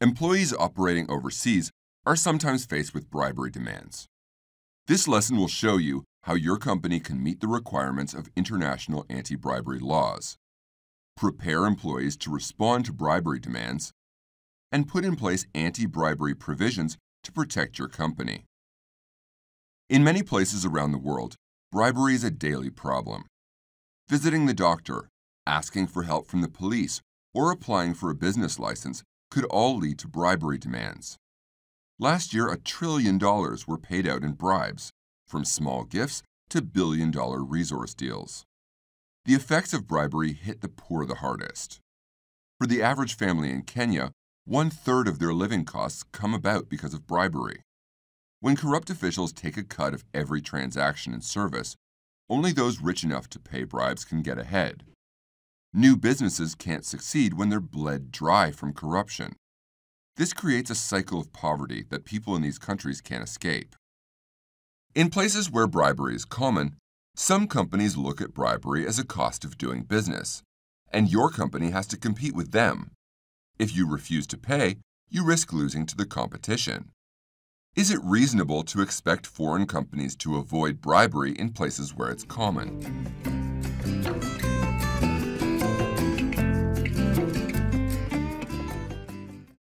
Employees operating overseas are sometimes faced with bribery demands. This lesson will show you how your company can meet the requirements of international anti-bribery laws, prepare employees to respond to bribery demands, and put in place anti-bribery provisions to protect your company. In many places around the world, bribery is a daily problem. Visiting the doctor, asking for help from the police, or applying for a business license could all lead to bribery demands. Last year, a trillion dollars were paid out in bribes, from small gifts to billion dollar resource deals. The effects of bribery hit the poor the hardest. For the average family in Kenya, one third of their living costs come about because of bribery. When corrupt officials take a cut of every transaction and service, only those rich enough to pay bribes can get ahead. New businesses can't succeed when they're bled dry from corruption. This creates a cycle of poverty that people in these countries can't escape. In places where bribery is common, some companies look at bribery as a cost of doing business, and your company has to compete with them. If you refuse to pay, you risk losing to the competition. Is it reasonable to expect foreign companies to avoid bribery in places where it's common?